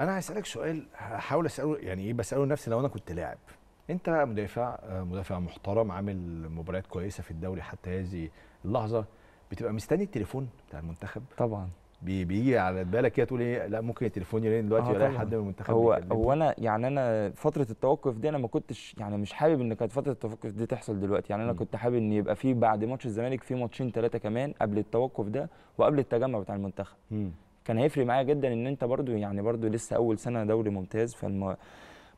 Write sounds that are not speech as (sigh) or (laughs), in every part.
انا هسالك سؤال هحاول اساله يعني ايه بساله لنفسي لو انا كنت لاعب انت مدافع مدافع محترم عامل مباريات كويسه في الدوري حتى هذه اللحظه بتبقى مستني التليفون بتاع المنتخب طبعا بيجي على بالك كده تقول ايه لا ممكن التليفون يرن دلوقتي ولا حد من المنتخب هو هو انا يعني انا فتره التوقف دي انا ما كنتش يعني مش حابب ان كانت فتره التوقف دي تحصل دلوقتي يعني انا م. كنت حابب ان يبقى في بعد ماتش الزمالك في ماتشين ثلاثه كمان قبل التوقف ده وقبل التجمع بتاع المنتخب م. كان هيفرق معايا جدا ان انت برضو يعني برضو لسه اول سنه دوري ممتاز فالم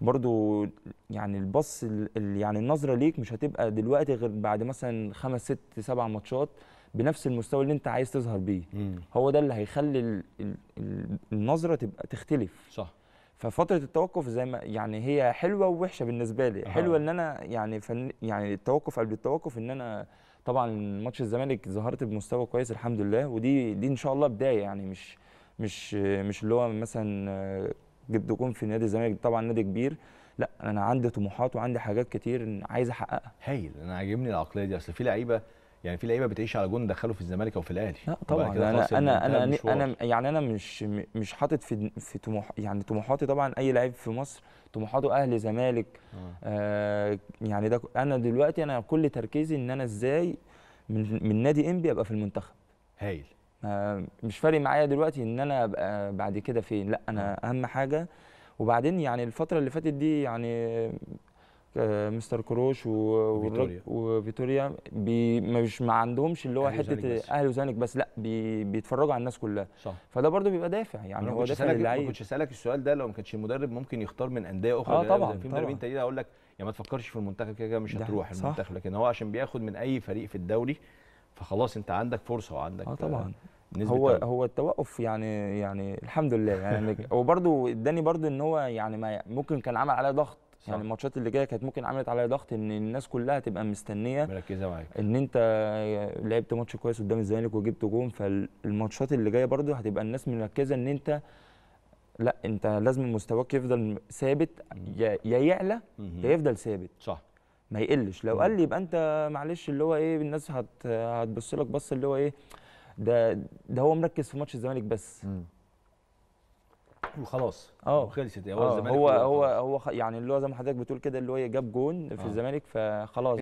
برضو يعني البص يعني النظره ليك مش هتبقى دلوقتي غير بعد مثلا خمس ست سبع ماتشات بنفس المستوى اللي انت عايز تظهر بيه مم. هو ده اللي هيخلي الـ الـ النظره تبقى تختلف صح ففتره التوقف زي ما يعني هي حلوه ووحشه بالنسبه لي آه. حلوه ان انا يعني فن يعني التوقف قبل التوقف ان انا طبعا ماتش الزمالك ظهرت بمستوى كويس الحمد لله ودي دي ان شاء الله بدايه يعني مش مش مش اللي هو مثلا آه، جبت جون في نادي الزمالك طبعا نادي كبير لا انا عندي طموحات وعندي حاجات كتير عايز احققها هايل انا عاجبني العقليه دي اصل في لعيبه يعني في لعيبه بتعيش على جون دخله في الزمالك او في الاهلي لا طبعا انا انا انا انا يعني انا مش مش حاطط في في طموح يعني طموحاتي طبعا اي لعيب في مصر طموحاته اهلي زمالك آه. آه يعني ده انا دلوقتي انا كل تركيزي ان انا ازاي من من نادي انبي ابقى في المنتخب هايل آه، مش فارق معايا دلوقتي ان انا ابقى بعد كده فين لا انا آه. اهم حاجه وبعدين يعني الفتره اللي فاتت دي يعني آه، مستر كروش وفيتوريا مش ما عندهمش اللي هو حته اهلي وزمالك بس لا بي بيتفرجوا على الناس كلها صح فده برضو بيبقى دافع يعني هو دافع اللعيب ما كنتش اسالك السؤال ده لو ما كانش المدرب ممكن يختار من انديه اخرى اه طبعا في مدربين تانيين اقول لك يا ما تفكرش في المنتخب كده كده مش هتروح المنتخب لكن هو عشان بياخد من اي فريق في الدوري فخلاص انت عندك فرصه وعندك اه طبعا هو طبعا. هو التوقف يعني يعني الحمد لله يعني (laughs) وبرده اداني برده ان هو يعني ما ممكن كان عمل عليا ضغط صح. يعني الماتشات اللي جايه كانت ممكن عملت عليا ضغط ان الناس كلها تبقى مستنيه مركزه معاك ان انت لعبت ماتش كويس قدام الزمالك وجبت جون فالماتشات اللي جايه برده هتبقى الناس مركزه ان انت لا انت لازم مستواك يفضل ثابت يا يعلى يا يفضل ثابت صح ما يقلش لو قال لي يبقى انت معلش اللي هو ايه الناس هت هتبص لك بص اللي هو ايه ده ده هو مركز في ماتش الزمالك بس وخلاص اه خلصت هو اه. الزمالك هو هو هو يعني اللي هو زي ما حضرتك بتقول كده اللي هو إيه، جاب جون في اه. الزمالك فخلاص